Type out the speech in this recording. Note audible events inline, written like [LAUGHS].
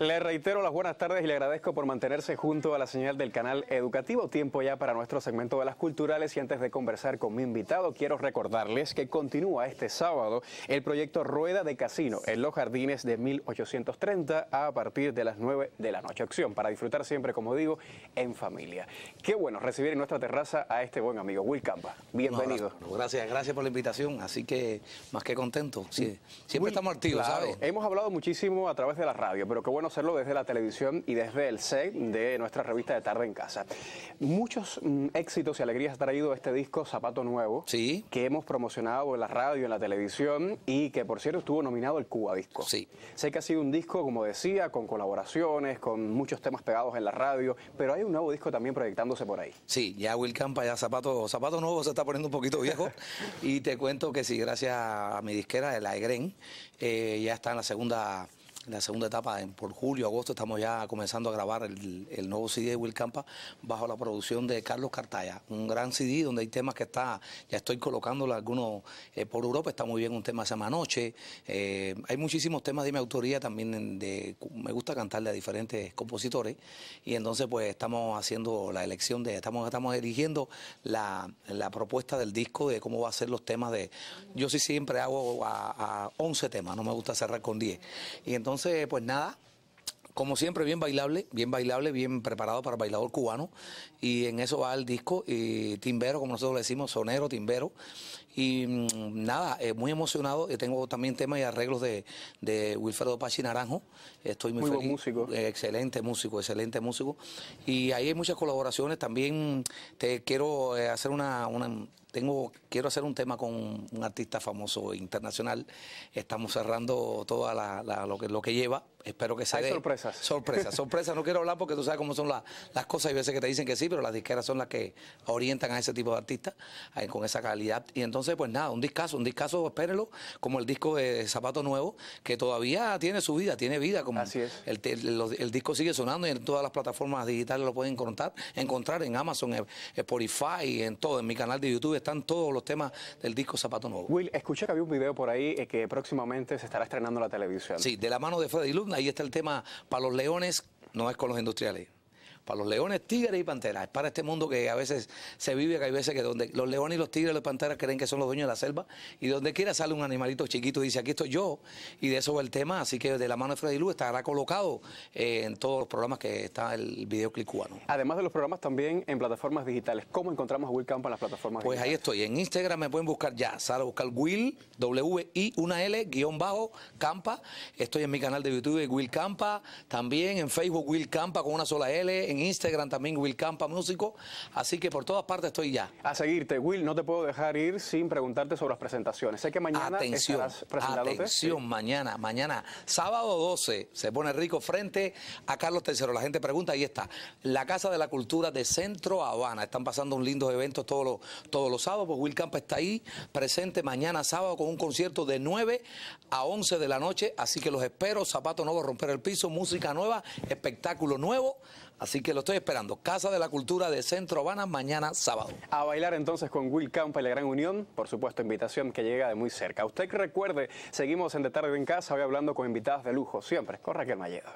Le reitero las buenas tardes y le agradezco por mantenerse junto a la señal del canal educativo. Tiempo ya para nuestro segmento de las culturales y antes de conversar con mi invitado quiero recordarles que continúa este sábado el proyecto Rueda de Casino en los jardines de 1830 a partir de las 9 de la noche. Opción para disfrutar siempre, como digo, en familia. Qué bueno recibir en nuestra terraza a este buen amigo Will Campa. Bienvenido. gracias, gracias por la invitación. Así que más que contento. siempre estamos activos, ¿sabes? Hemos hablado muchísimo a través de la radio, pero qué bueno conocerlo desde la televisión y desde el set de nuestra revista de Tarde en Casa. Muchos mm, éxitos y alegrías ha traído este disco Zapato Nuevo, sí. que hemos promocionado en la radio, en la televisión y que por cierto estuvo nominado el Cuba Disco. Sí. Sé que ha sido un disco, como decía, con colaboraciones, con muchos temas pegados en la radio, pero hay un nuevo disco también proyectándose por ahí. Sí, ya Will Campa, ya Zapato, Zapato Nuevo se está poniendo un poquito viejo [LAUGHS] y te cuento que sí, gracias a mi disquera, de la eh, ya está en la segunda la segunda etapa por julio, agosto, estamos ya comenzando a grabar el, nuevo CD de Will bajo la producción de Carlos Cartaya, un gran CD donde hay temas que está, ya estoy colocando algunos eh, por Europa, está muy bien un tema se llama Noche, eh, hay muchísimos temas de mi autoría también, de, me gusta cantarle a diferentes compositores y entonces pues estamos haciendo la elección de, estamos, estamos eligiendo la, propuesta del disco de cómo va a ser los temas de, yo sí siempre hago a, a 11 temas, no me gusta cerrar con 10 y entonces entonces, pues nada, como siempre, bien bailable, bien bailable, bien preparado para bailador cubano. Y en eso va el disco, y timbero, como nosotros le decimos, sonero, timbero. Y mm, nada, eh, muy emocionado. y eh, tengo también temas y arreglos de, Wilfredo Pachi Naranjo. Estoy muy, Buen músico. Eh, excelente músico, excelente músico. Y ahí hay muchas colaboraciones. También te quiero hacer una tengo, quiero hacer un tema con un artista famoso internacional. Estamos cerrando todo la, lo, que, lo que lleva. Espero que salga sorpresa sorpresa sorpresa [LAUGHS] sorpresas. No quiero hablar porque tú sabes cómo son las... las cosas. Hay veces que te dicen que sí, pero las disqueras son las que orientan a ese tipo de artistas con esa calidad. Y entonces, pues nada, un discazo, un discazo, espérenlo, como el disco de Zapato Nuevo, que todavía tiene su vida, tiene vida. Como Así es. El, disco sigue sonando y en todas las plataformas digitales lo pueden encontrar, encontrar en Amazon, en Spotify, en todo, en mi canal de YouTube están todos los temas del disco Zapato Nuevo. Will, escuché que había un video por ahí eh, que próximamente se estará estrenando en la televisión. Sí, de la mano de Freddy Luna, ahí está el tema para los leones, no es con los industriales para los leones, tigres y panteras. Es para este mundo que a veces se vive, que hay veces que donde los leones y los tigres y las panteras creen que son los dueños de la selva y donde quiera sale un animalito chiquito y dice, aquí estoy yo. Y de eso va el tema, así que de la mano de Freddy Lu estará colocado eh, en todos los programas que está el videoclip cubano. Además de los programas también en plataformas digitales, ¿cómo encontramos a Will Campa en las plataformas digitales? Pues ahí estoy, en Instagram me pueden buscar ya, sale a buscar Will, W-I, una L, guión bajo, Campa. Estoy en mi canal de YouTube, Will Campa, también en Facebook Will Campa con una sola L, en Instagram también Will Campa Músico. Así que por todas partes estoy ya. A seguirte, Will, no te puedo dejar ir sin preguntarte sobre las presentaciones. Sé que mañana atención, Atención, mañana, mañana, sábado 12, se pone rico frente a Carlos Tercero. La gente pregunta, ahí está. La Casa de la Cultura de Centro Habana. Están pasando un lindo evento todos los, todos los sábados, pues Will Campa está ahí presente mañana sábado con un concierto de 9 a 11 de la noche. Así que los espero. Zapato nuevo, romper el piso, música nueva, espectáculo nuevo. Así que lo estoy esperando. Casa de la Cultura de Centro Habana, mañana sábado. A bailar entonces con Will Campa y la Gran Unión. Por supuesto, invitación que llega de muy cerca. Usted recuerde, seguimos en De Tarde en Casa, hoy hablando con invitadas de lujo, siempre, que Raquel llega.